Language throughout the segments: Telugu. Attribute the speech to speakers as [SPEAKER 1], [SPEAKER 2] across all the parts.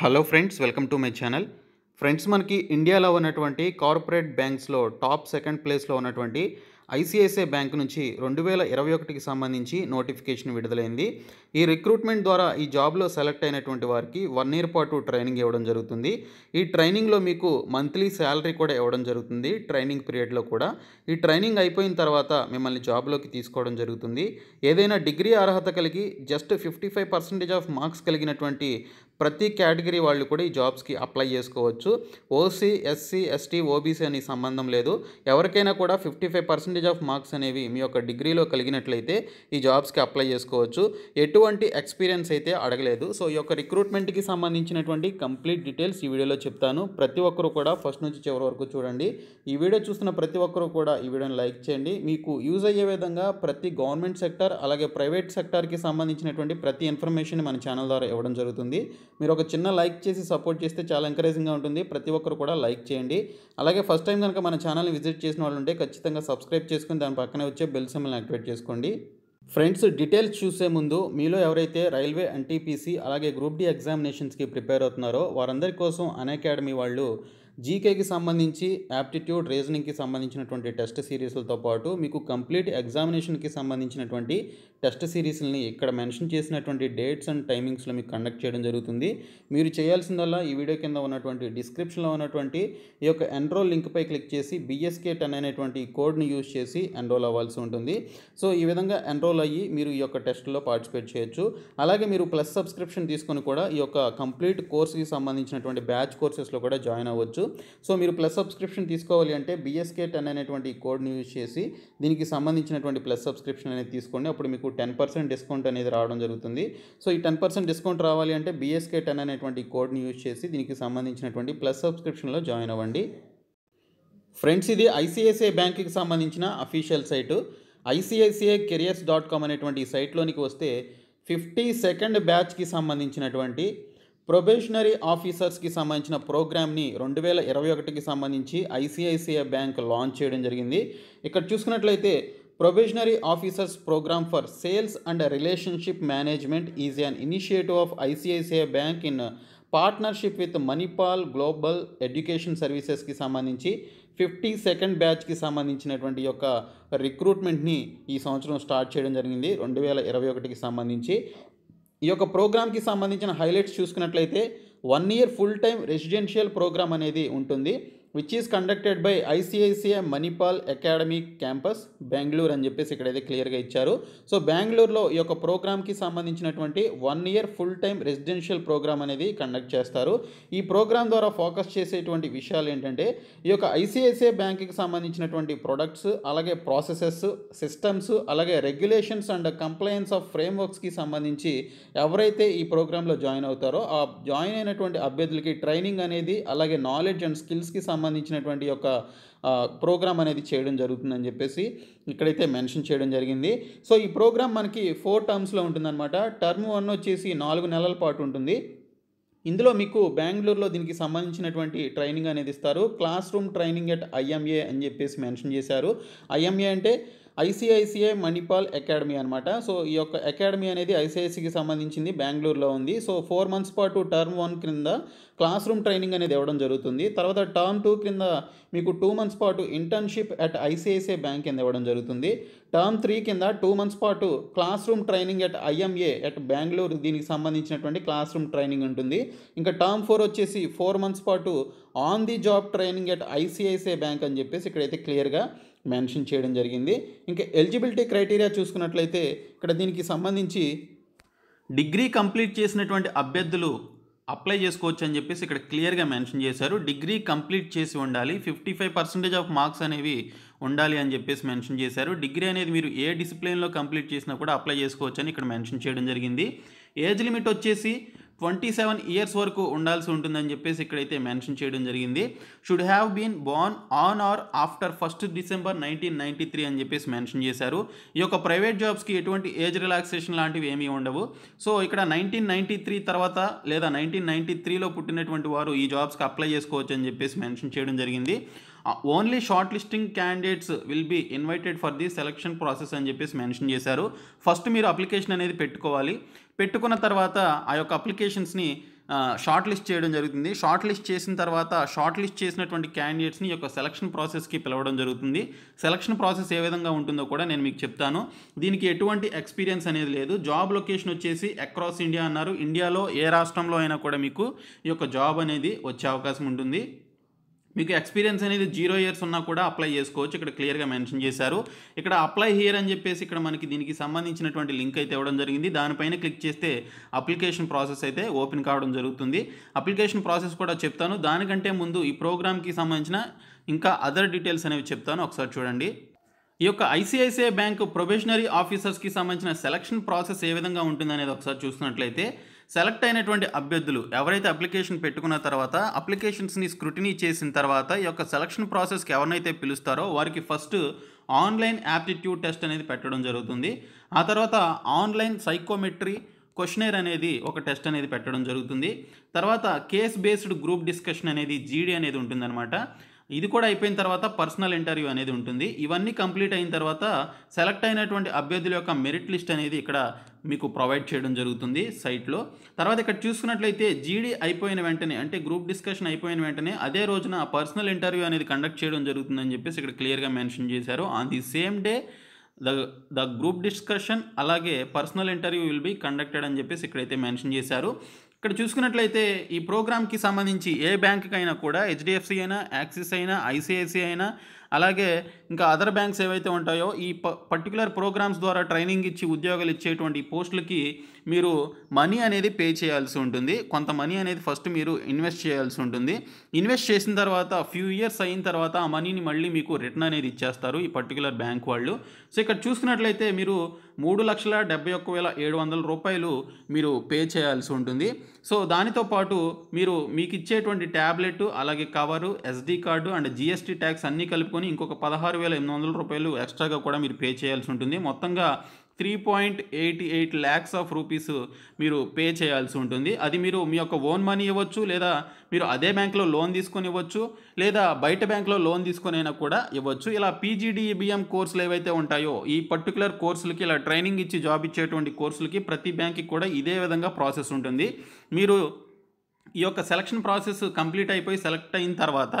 [SPEAKER 1] hello friends welcome to my channel friends మనకి ఇండియాలో ఉన్నటువంటి కార్పొరేట్ బ్యాంక్స్లో టాప్ సెకండ్ ప్లేస్లో ఉన్నటువంటి ఐసిఐసిఐ బ్యాంక్ నుంచి రెండు వేల ఇరవై ఒకటికి సంబంధించి నోటిఫికేషన్ విడుదలైంది ఈ రిక్రూట్మెంట్ ద్వారా ఈ జాబ్లో సెలెక్ట్ అయినటువంటి వారికి వన్ ఇయర్ పాటు ట్రైనింగ్ ఇవ్వడం జరుగుతుంది ఈ ట్రైనింగ్లో మీకు మంత్లీ శాలరీ కూడా ఇవ్వడం జరుగుతుంది ట్రైనింగ్ పీరియడ్లో కూడా ఈ ట్రైనింగ్ అయిపోయిన తర్వాత మిమ్మల్ని జాబ్లోకి తీసుకోవడం జరుగుతుంది ఏదైనా డిగ్రీ అర్హత కలిగి just fifty five percentage of marks కలిగినటువంటి ప్రతి కేటగిరీ వాళ్ళు కూడా ఈ జాబ్స్కి అప్లై చేసుకోవచ్చు ఓసీ ఎస్సీ ఎస్టీ ఓబీసీ అని సంబంధం లేదు ఎవరికైనా కూడా fifty five percentage of marks అనేవి మీ యొక్క డిగ్రీలో కలిగినట్లయితే ఈ జాబ్స్కి అప్లై చేసుకోవచ్చు ఎటువంటి ఎక్స్పీరియన్స్ అయితే అడగలేదు సో ఈ యొక్క రిక్రూట్మెంట్కి సంబంధించినటువంటి కంప్లీట్ డీటెయిల్స్ ఈ వీడియోలో చెప్తాను ప్రతి ఒక్కరు కూడా ఫస్ట్ నుంచి చివరి వరకు చూడండి ఈ వీడియో చూస్తున్న ప్రతి ఒక్కరు కూడా ఈ వీడియోని లైక్ చేయండి మీకు యూజ్ అయ్యే విధంగా ప్రతి గవర్నమెంట్ సెక్టర్ అలాగే ప్రైవేట్ సెక్టార్కి సంబంధించినటువంటి ప్రతి ఇన్ఫర్మేషన్ మన ఛానల్ ద్వారా ఇవ్వడం జరుగుతుంది మీరు ఒక చిన్న లైక్ చేసి సపోర్ట్ చేస్తే చాలా ఎంకరేజింగ్గా ఉంటుంది ప్రతి ఒక్కరు కూడా లైక్ చేయండి అలాగే ఫస్ట్ టైం కనుక మన ఛానల్ని విజిట్ చేసిన వాళ్ళు ఉంటే ఖచ్చితంగా సబ్స్క్రైబ్ చేసుకుని దాని పక్కనే వచ్చే బెల్ సిమ్ని యాక్టివేట్ చేసుకోండి ఫ్రెండ్స్ డీటెయిల్స్ చూసే ముందు మీలో ఎవరైతే రైల్వే ఎన్టీపీసీ అలాగే గ్రూప్ డి ఎగ్జామినేషన్స్కి ప్రిపేర్ అవుతున్నారో వారందరి కోసం అన్ అకాడమీ వాళ్ళు జీకేకి సంబంధించి యాప్టిట్యూడ్ రీజనింగ్కి సంబంధించినటువంటి టెస్ట్ సిరీస్లతో పాటు మీకు కంప్లీట్ ఎగ్జామినేషన్కి సంబంధించినటువంటి టెస్ట్ సిరీస్ని ఇక్కడ మెన్షన్ చేసినటువంటి డేట్స్ అండ్ టైమింగ్స్లో మీకు కండక్ట్ చేయడం జరుగుతుంది మీరు చేయాల్సిందల్లా ఈ వీడియో కింద ఉన్నటువంటి డిస్క్రిప్షన్లో ఉన్నటువంటి ఈ యొక్క ఎన్రోల్ లింక్పై క్లిక్ చేసి బిఎస్కే టెన్ అనేటువంటి కోడ్ని యూజ్ చేసి ఎన్రోల్ అవ్వాల్సి ఉంటుంది సో ఈ విధంగా ఎన్రోల్ అయ్యి మీరు ఈ యొక్క టెస్ట్లో పార్టిసిపేట్ చేయొచ్చు అలాగే మీరు ప్లస్ సబ్స్క్రిప్షన్ తీసుకొని కూడా ఈ యొక్క కంప్లీట్ కోర్సుకి సంబంధించినటువంటి బ్యాచ్ కోర్సెస్లో కూడా జాయిన్ అవ్వచ్చు చేయొచ్చు సో మీరు ప్లస్ సబ్స్క్రిప్షన్ తీసుకోవాలి అంటే బిఎస్కే టెన్ అనేటువంటి కోడ్ని యూజ్ చేసి దీనికి సంబంధించినటువంటి ప్లస్ సబ్స్క్రిప్షన్ అనేది తీసుకోండి అప్పుడు మీకు టెన్ పర్సెంట్ డిస్కౌంట్ అనేది రావడం జరుగుతుంది సో ఈ టెన్ పర్సెంట్ డిస్కౌంట్ రావాలి అంటే బిఎస్కే టెన్ అనేటువంటి కోడ్ని యూజ్ చేసి దీనికి సంబంధించినటువంటి ప్లస్ సబ్స్క్రిప్షన్లో జాయిన్ అవ్వండి ఫ్రెండ్స్ ఇది ఐసిఐసిఐ బ్యాంక్కి సంబంధించిన official site ICICI careers dot com అనేటువంటి సైట్లోనికి వస్తే ఫిఫ్టీ సెకండ్ బ్యాచ్కి సంబంధించినటువంటి ప్రొబేషనరీ ఆఫీసర్స్కి సంబంధించిన ప్రోగ్రామ్ని రెండు వేల ఇరవై ఒకటికి సంబంధించి ఐసిఐసిఐ బ్యాంక్ లాంచ్ చేయడం జరిగింది ఇక్కడ చూసుకున్నట్లయితే probationary officers programme for sales and relationship management is an initiative of ICICI bank in partnership with Manipal global education సర్వీసెస్కి సంబంధించి ఫిఫ్టీ సెకండ్ బ్యాచ్కి సంబంధించినటువంటి యొక్క రిక్రూట్మెంట్ని ఈ సంవత్సరం స్టార్ట్ చేయడం జరిగింది రెండు వేల ఇరవై ఒకటికి సంబంధించి ఈ యొక్క ప్రోగ్రామ్కి సంబంధించిన హైలైట్స్ చూసుకున్నట్లయితే one year full time residential programme అనేది ఉంటుంది which is conducted by ICICI Manipal academy campus Bengaluru అని చెప్పేసి ఇక్కడైతే క్లియర్గా ఇచ్చారు సో బెంగళూరులో ఈ యొక్క ప్రోగ్రామ్కి సంబంధించినటువంటి one year full time residential programme అనేది కండక్ట్ చేస్తారు ఈ ప్రోగ్రామ్ ద్వారా ఫోకస్ చేసేటువంటి విషయాలు ఏంటంటే ఈ యొక్క ఐసిఐసిఐ బ్యాంక్కి సంబంధించినటువంటి ప్రొడక్ట్స్ అలాగే ప్రాసెసెస్ సిస్టమ్స్ అలాగే రెగ్యులేషన్స్ అండ్ కంప్లయన్స్ ఆఫ్ ఫ్రేమ్ వర్క్స్కి సంబంధించి ఎవరైతే ఈ ప్రోగ్రాంలో జాయిన్ అవుతారో ఆ జాయిన్ అయినటువంటి అభ్యర్థులకి ట్రైనింగ్ అనేది అలాగే నాలెడ్జ్ అండ్ స్కిల్స్కి సంబంధించి సంబంధించినటువంటి యొక్క ప్రోగ్రామ్ అనేది చేయడం జరుగుతుందని చెప్పేసి ఇక్కడైతే మెన్షన్ చేయడం జరిగింది సో ఈ ప్రోగ్రామ్ మనకి ఫోర్ టర్మ్స్లో ఉంటుందన్నమాట టర్మ్ వన్ వచ్చేసి నాలుగు నెలల పాటు ఉంటుంది ఇందులో మీకు బెంగళూరులో దీనికి సంబంధించినటువంటి ట్రైనింగ్ అనేది ఇస్తారు class room training at IMA అని చెప్పేసి మెన్షన్ చేశారు ఐఎంఏ అంటే ఐసిఐసిఐ మణిపాల్ అకాడమీ అనమాట సో ఈ యొక్క అకాడమీ అనేది ఐసిఐసికి సంబంధించింది బెంగళూరులో ఉంది సో ఫోర్ మంత్స్ పాటు టర్మ్ వన్ క్రింద క్లాస్ రూమ్ ట్రైనింగ్ అనేది ఇవ్వడం జరుగుతుంది తర్వాత టర్మ్ టూ క్రింద మీకు టూ మంత్స్ పాటు ఇంటర్న్షిప్ అట్ ఐసిఐసిఐ బ్యాంక్ కింద ఇవ్వడం జరుగుతుంది టర్మ్ త్రీ కింద టూ మంత్స్ పాటు class room training at IMA at Bengaluru దీనికి సంబంధించినటువంటి క్లాస్ రూమ్ ట్రైనింగ్ ఉంటుంది ఇంకా టర్మ్ ఫోర్ వచ్చేసి ఫోర్ మంత్స్ పాటు on the job training at ICICI bank అని చెప్పేసి ఇక్కడైతే క్లియర్గా మెన్షన్ చేయడం జరిగింది ఇంకా ఎలిజిబిలిటీ క్రైటీరియా చూసుకున్నట్లయితే ఇక్కడ దీనికి సంబంధించి డిగ్రీ కంప్లీట్ చేసినటువంటి అభ్యర్థులు అప్లై చేసుకోవచ్చు అని చెప్పేసి ఇక్కడ క్లియర్గా మెన్షన్ చేశారు డిగ్రీ కంప్లీట్ చేసి ఉండాలి fifty five percentage of marks అనేవి ఉండాలి అని చెప్పేసి మెన్షన్ చేశారు డిగ్రీ అనేది మీరు ఏ డిసిప్లిన్లో కంప్లీట్ చేసినా కూడా అప్లై చేసుకోవచ్చు అని ఇక్కడ మెన్షన్ చేయడం జరిగింది ఏజ్ లిమిట్ వచ్చేసి ట్వంటీ సెవెన్ ఇయర్స్ వరకు ఉండాల్సి ఉంటుందని చెప్పేసి ఇక్కడైతే మెన్షన్ చేయడం జరిగింది should have been born on or after first December nineteen ninety three అని చెప్పేసి మెన్షన్ చేశారు ఈ యొక్క ప్రైవేట్ జాబ్స్కి ఎటువంటి ఏజ్ రిలాక్సేషన్ లాంటివి ఏమీ ఉండవు సో ఇక్కడ నైన్టీన్ నైన్టీ త్రీ తర్వాత లేదా నైన్టీన్ నైన్టీ త్రీలో పుట్టినటువంటి వారు ఈ జాబ్స్కి అప్లై చేసుకోవచ్చు అని చెప్పేసి మెన్షన్ చేయడం జరిగింది only shortlisting candidates will be invited for the selection process అని చెప్పేసి మెన్షన్ చేశారు ఫస్ట్ మీరు అప్లికేషన్ అనేది పెట్టుకోవాలి పెట్టుకున్న తర్వాత ఆ యొక్క అప్లికేషన్స్ని షార్ట్ లిస్ట్ చేయడం జరుగుతుంది షార్ట్ లిస్ట్ చేసిన తర్వాత షార్ట్ లిస్ట్ చేసినటువంటి క్యాండిడేట్స్ని యొక్క సెలక్షన్ ప్రాసెస్కి పిలవడం జరుగుతుంది సెలక్షన్ ప్రాసెస్ ఏ విధంగా ఉంటుందో కూడా నేను మీకు చెప్తాను దీనికి ఎటువంటి ఎక్స్పీరియన్స్ అనేది లేదు జాబ్ లొకేషన్ వచ్చేసి అక్రాస్ ఇండియా అన్నారు ఇండియాలో ఏ రాష్ట్రంలో అయినా కూడా మీకు ఈ యొక్క జాబ్ అనేది వచ్చే అవకాశం ఉంటుంది మీకు ఎక్స్పీరియన్స్ అనేది జీరో ఇయర్స్ ఉన్నా కూడా అప్లై చేసుకోవచ్చు ఇక్కడ క్లియర్గా మెన్షన్ చేశారు ఇక్కడ అప్లై హియర్ అని చెప్పేసి ఇక్కడ మనకి దీనికి సంబంధించినటువంటి లింక్ అయితే ఇవ్వడం జరిగింది దానిపైన క్లిక్ చేస్తే అప్లికేషన్ ప్రాసెస్ అయితే ఓపెన్ కావడం జరుగుతుంది అప్లికేషన్ ప్రాసెస్ కూడా చెప్తాను దానికంటే ముందు ఈ ప్రోగ్రామ్కి సంబంధించిన ఇంకా అదర్ డీటెయిల్స్ అనేవి చెప్తాను ఒకసారి చూడండి ఈ యొక్క ఐసిఐసిఐ బ్యాంక్ ప్రొబేషనరీ ఆఫీసర్స్కి సంబంధించిన సెలక్షన్ ప్రాసెస్ ఏ విధంగా ఉంటుందనేది ఒకసారి చూసినట్లయితే సెలెక్ట్ అయినటువంటి అభ్యర్థులు ఎవరైతే అప్లికేషన్ పెట్టుకున్న తర్వాత అప్లికేషన్స్ని స్క్రూటినీ చేసిన తర్వాత ఈ యొక్క సెలక్షన్ ప్రాసెస్కి ఎవరినైతే పిలుస్తారో వారికి ఫస్ట్ ఆన్లైన్ యాప్టిట్యూడ్ టెస్ట్ అనేది పెట్టడం జరుగుతుంది ఆ తర్వాత ఆన్లైన్ సైకోమెట్రీ క్వశ్చనర్ అనేది ఒక టెస్ట్ అనేది పెట్టడం జరుగుతుంది తర్వాత కేస్ బేస్డ్ గ్రూప్ డిస్కషన్ అనేది జీడీ అనేది ఉంటుందన్నమాట ఇది కూడా అయిపోయిన తర్వాత పర్సనల్ ఇంటర్వ్యూ అనేది ఉంటుంది ఇవన్నీ కంప్లీట్ అయిన తర్వాత సెలెక్ట్ అయినటువంటి అభ్యర్థుల యొక్క మెరిట్ లిస్ట్ అనేది ఇక్కడ మీకు ప్రొవైడ్ చేయడం జరుగుతుంది సైట్లో తర్వాత ఇక్కడ చూసుకున్నట్లయితే జీడీ అయిపోయిన వెంటనే అంటే గ్రూప్ డిస్కషన్ అయిపోయిన వెంటనే అదే రోజున పర్సనల్ ఇంటర్వ్యూ అనేది కండక్ట్ చేయడం జరుగుతుందని చెప్పేసి ఇక్కడ క్లియర్గా మెన్షన్ చేశారు on the same day the the group discussion అలాగే personal interview will be conducted అని చెప్పేసి ఇక్కడైతే మెన్షన్ చేశారు ఇక్కడ చూసుకున్నట్లయితే ఈ ప్రోగ్రామ్కి సంబంధించి ఏ బ్యాంక్కి అయినా కూడా హెచ్డిఎఫ్సి అయినా యాక్సిస్ అయినా ఐసిఐసిఐ అయినా అలాగే ఇంకా అదర్ బ్యాంక్స్ ఏవైతే ఉంటాయో ఈ పర్టికులర్ ప్రోగ్రామ్స్ ద్వారా ట్రైనింగ్ ఇచ్చి ఉద్యోగాలు ఇచ్చేటువంటి పోస్టులకి మీరు మనీ అనేది పే చేయాల్సి ఉంటుంది కొంత మనీ అనేది ఫస్ట్ మీరు ఇన్వెస్ట్ చేయాల్సి ఉంటుంది ఇన్వెస్ట్ చేసిన తర్వాత ఫ్యూ ఇయర్స్ అయిన తర్వాత ఆ మనీని మళ్ళీ మీకు రిటర్న్ అనేది ఇచ్చేస్తారు ఈ పర్టికులర్ బ్యాంక్ వాళ్ళు సో ఇక్కడ చూసుకున్నట్లయితే మీరు మూడు లక్షల డెబ్బై ఒక్క వేల ఏడు వందల రూపాయలు మీరు పే చేయాల్సి ఉంటుంది సో దానితో పాటు మీరు మీకు ఇచ్చేటువంటి ట్యాబ్లెట్ అలాగే cover SD card and GST tax అన్నీ కలుపుకొని ఇంకొక పదహారు వేల ఎనిమిది వందల రూపాయలు ఎక్స్ట్రాగా కూడా మీరు పే చేయాల్సి ఉంటుంది మొత్తంగా three point eighty eight lakhs of rupees మీరు పే చేయాల్సి ఉంటుంది అది మీరు మీ యొక్క ఓన్ మనీ ఇవ్వచ్చు లేదా మీరు అదే బ్యాంక్లో లోన్ తీసుకొని ఇవ్వచ్చు లేదా బయట బ్యాంక్లో లోన్ తీసుకొని అయినా కూడా ఇవ్వచ్చు ఇలా పీజీడీబీఎం కోర్సులు e ఏవైతే ఉంటాయో ఈ పర్టికులర్ కోర్సులకి ఇలా ట్రైనింగ్ ఇచ్చి జాబ్ ఇచ్చేటువంటి కోర్సులకి ప్రతి బ్యాంక్కి కూడా ఇదే విధంగా ప్రాసెస్ ఉంటుంది మీరు ఈ యొక్క సెలక్షన్ ప్రాసెస్ కంప్లీట్ అయిపోయి సెలెక్ట్ అయిన తర్వాత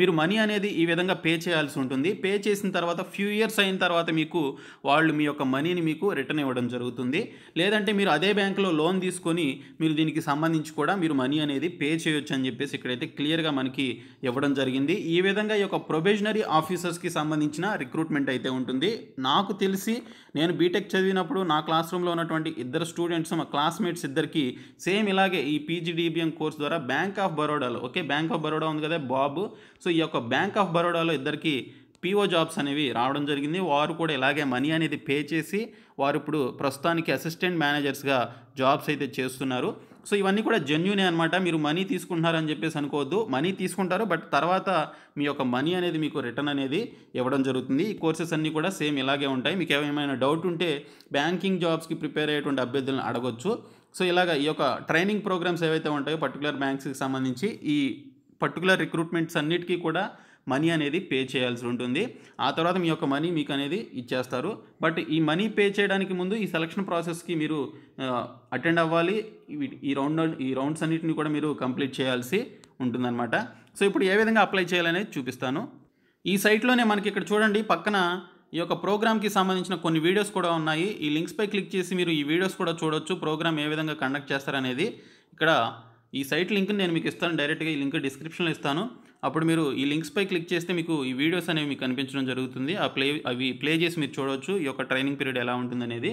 [SPEAKER 1] మీరు మనీ అనేది ఈ విధంగా పే చేయాల్సి ఉంటుంది పే చేసిన తర్వాత ఫ్యూ ఇయర్స్ అయిన తర్వాత మీకు వాళ్ళు మీ యొక్క మనీని మీకు రిటర్న్ ఇవ్వడం జరుగుతుంది లేదంటే మీరు అదే బ్యాంకులో లోన్ తీసుకొని మీరు దీనికి సంబంధించి కూడా మీరు మనీ అనేది పే చేయొచ్చు అని చెప్పేసి ఇక్కడైతే క్లియర్గా మనకి ఇవ్వడం జరిగింది ఈ విధంగా ఈ యొక్క ప్రొబేషనరీ ఆఫీసర్స్కి సంబంధించిన రిక్రూట్మెంట్ అయితే ఉంటుంది నాకు తెలిసి నేను బీటెక్ చదివినప్పుడు నా క్లాస్ రూమ్లో ఉన్నటువంటి ఇద్దరు స్టూడెంట్స్ మా క్లాస్మేట్స్ ఇద్దరికి సేమ్ ఇలాగే ఈ పీజీడీబీఎం కోర్స్ ద్వారా బ్యాంక్ ఆఫ్ బరోడాలో ఓకే బ్యాంక్ ఆఫ్ బరోడా ఉంది కదా బాబు సో ఈ యొక్క బ్యాంక్ ఆఫ్ బరోడాలో ఇద్దరికి పీఓ జాబ్స్ అనేవి రావడం జరిగింది వారు కూడా ఇలాగే మనీ అనేది పే చేసి వారు ఇప్పుడు ప్రస్తుతానికి అసిస్టెంట్ మేనేజర్స్గా జాబ్స్ అయితే చేస్తున్నారు సో ఇవన్నీ కూడా జెన్యునే అనమాట మీరు మనీ తీసుకుంటున్నారని చెప్పేసి అనుకోవద్దు మనీ తీసుకుంటారు బట్ తర్వాత మీ యొక్క మనీ అనేది మీకు రిటర్న్ అనేది ఇవ్వడం జరుగుతుంది ఈ కోర్సెస్ అన్నీ కూడా సేమ్ ఇలాగే ఉంటాయి మీకు ఏమైనా డౌట్ ఉంటే బ్యాంకింగ్ జాబ్స్కి ప్రిపేర్ అయ్యేటువంటి అభ్యర్థులను అడగొచ్చు సో ఇలాగ ఈ యొక్క ట్రైనింగ్ ప్రోగ్రామ్స్ ఏవైతే ఉంటాయో పర్టికులర్ బ్యాంక్స్కి సంబంధించి ఈ పర్టికులర్ రిక్రూట్మెంట్స్ అన్నిటికీ కూడా మనీ అనేది పే చేయాల్సి ఉంటుంది ఆ తర్వాత మీ యొక్క మనీ మీకు అనేది ఇచ్చేస్తారు బట్ ఈ మనీ పే చేయడానికి ముందు ఈ సెలక్షన్ ప్రాసెస్కి మీరు అటెండ్ అవ్వాలి ఈ రౌండ్ ఈ రౌండ్స్ అన్నిటిని కూడా మీరు కంప్లీట్ చేయాల్సి ఉంటుందన్నమాట సో ఇప్పుడు ఏ విధంగా అప్లై చేయాలనేది చూపిస్తాను ఈ సైట్లోనే మనకి ఇక్కడ చూడండి పక్కన ఈ యొక్క ప్రోగ్రామ్కి సంబంధించిన కొన్ని వీడియోస్ కూడా ఉన్నాయి ఈ లింక్స్పై క్లిక్ చేసి మీరు ఈ వీడియోస్ కూడా చూడొచ్చు ప్రోగ్రామ్ ఏ విధంగా కండక్ట్ చేస్తారనేది ఇక్కడ ఈ సైట్ లింక్ నేను మీకు ఇస్తాను డైరెక్ట్గా ఈ లింక్ డిస్క్రిప్షన్లో ఇస్తాను అప్పుడు మీరు ఈ లింక్స్పై క్లిక్ చేస్తే మీకు ఈ వీడియోస్ అనేవి మీకు కనిపించడం జరుగుతుంది ఆ ప్లే అవి ప్లే చేసి మీరు చూడవచ్చు ఈ యొక్క ట్రైనింగ్ పీరియడ్ ఎలా ఉంటుందనేది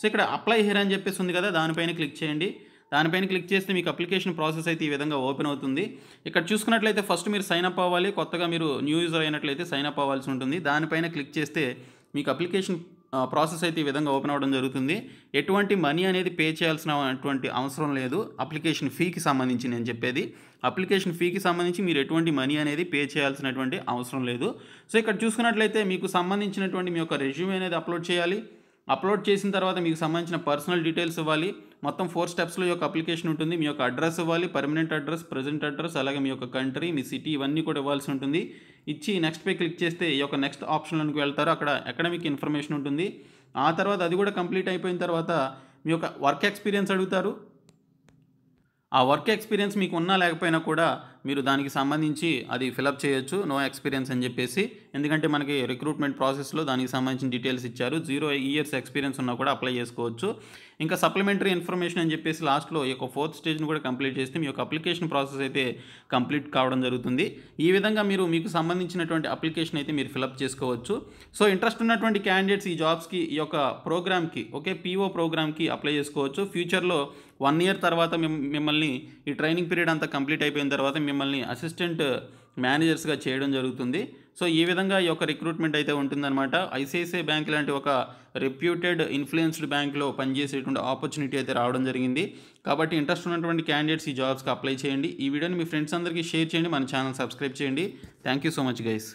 [SPEAKER 1] సో ఇక్కడ అప్లై హెయిర్ అని చెప్పేసి ఉంది కదా దానిపైన క్లిక్ చేయండి దానిపైన క్లిక్ చేస్తే మీకు అప్లికేషన్ ప్రాసెస్ అయితే ఈ విధంగా ఓపెన్ అవుతుంది ఇక్కడ చూసుకున్నట్లయితే ఫస్ట్ మీరు సైన్ అప్ అవ్వాలి కొత్తగా మీరు న్యూ యూజర్ అయినట్లయితే సైన్ అప్ అవ్వాల్సి ఉంటుంది దానిపైన క్లిక్ చేస్తే మీకు అప్లికేషన్ ప్రాసెస్ అయితే ఈ విధంగా ఓపెన్ అవ్వడం జరుగుతుంది ఎటువంటి మనీ అనేది పే చేయాల్సినటువంటి అవసరం లేదు అప్లికేషన్ ఫీకి సంబంధించి నేను చెప్పేది అప్లికేషన్ ఫీకి సంబంధించి మీరు ఎటువంటి మనీ అనేది పే చేయాల్సినటువంటి అవసరం లేదు సో ఇక్కడ చూసుకున్నట్లయితే మీకు సంబంధించినటువంటి మీ యొక్క రెజ్యూమ్ అనేది అప్లోడ్ చేయాలి అప్లోడ్ చేసిన తర్వాత మీకు సంబంధించిన పర్సనల్ డీటెయిల్స్ ఇవ్వాలి మొత్తం ఫోర్ స్టెప్స్లో యొక్క అప్లికేషన్ ఉంటుంది మీ యొక్క అడ్రస్ ఇవ్వాలి పర్మనెంట్ అడ్రస్ ప్రజెంట్ అడ్రస్ అలాగే మీ యొక్క కంట్రీ మీ సిటీ ఇవన్నీ కూడా ఇవ్వాల్సి ఉంటుంది ఇచ్చి నెక్స్ట్ పే క్లిక్ చేస్తే ఈ యొక్క నెక్స్ట్ ఆప్షన్లోకి వెళ్తారు అక్కడ అకాడమిక్ ఇన్ఫర్మేషన్ ఉంటుంది ఆ తర్వాత అది కూడా కంప్లీట్ అయిపోయిన తర్వాత మీ యొక్క వర్క్ ఎక్స్పీరియన్స్ అడుగుతారు ఆ వర్క్ ఎక్స్పీరియన్స్ మీకు ఉన్నా లేకపోయినా కూడా మీరు దానికి సంబంధించి అది ఫిలప్ చేయొచ్చు నో ఎక్స్పీరియన్స్ అని చెప్పేసి ఎందుకంటే మనకి రిక్రూట్మెంట్ ప్రాసెస్లో దానికి సంబంధించిన డీటెయిల్స్ ఇచ్చారు జీరో ఇయర్స్ ఎక్స్పీరియన్స్ ఉన్నా కూడా అప్లై చేసుకోవచ్చు ఇంకా సప్లిమెంటరీ ఇన్ఫర్మేషన్ అని చెప్పేసి లాస్ట్లో ఈ యొక్క ఫోర్త్ స్టేజ్ని కూడా కంప్లీట్ చేస్తే మీ యొక్క అప్లికేషన్ ప్రాసెస్ అయితే కంప్లీట్ కావడం జరుగుతుంది ఈ విధంగా మీరు మీకు సంబంధించినటువంటి అప్లికేషన్ అయితే మీరు ఫిలప్ చేసుకోవచ్చు సో ఇంట్రెస్ట్ ఉన్నటువంటి క్యాండిడేట్స్ ఈ జాబ్స్కి ఈ యొక్క ప్రోగ్రామ్కి ఓకే పీఓ ప్రోగ్రామ్కి అప్లై చేసుకోవచ్చు ఫ్యూచర్లో వన్ ఇయర్ తర్వాత మిమ్మల్ని ఈ ట్రైనింగ్ పీరియడ్ అంతా కంప్లీట్ అయిపోయిన తర్వాత మిమ్మల్ని అసిస్టెంట్ మేనేజర్స్గా చేయడం జరుగుతుంది సో ఈ విధంగా ఈ యొక్క రిక్రూట్మెంట్ అయితే ఉంటుందన్నమాట ఐసిఐసిఐ బ్యాంక్ లాంటి ఒక రెప్యూటెడ్ ఇన్ఫ్లుయెన్స్డ్ బ్యాంక్లో పనిచేసేటువంటి ఆపర్చునిటీ అయితే రావడం జరిగింది కాబట్టి ఇంట్రెస్ట్ ఉన్నటువంటి క్యాండిడేట్స్ ఈ జాబ్స్కి అప్లై చేయండి ఈ వీడియోని మీ ఫ్రెండ్స్ అందరికీ షేర్ చేయండి మన ఛానల్ సబ్స్క్రైబ్ చేయండి thank you so much guys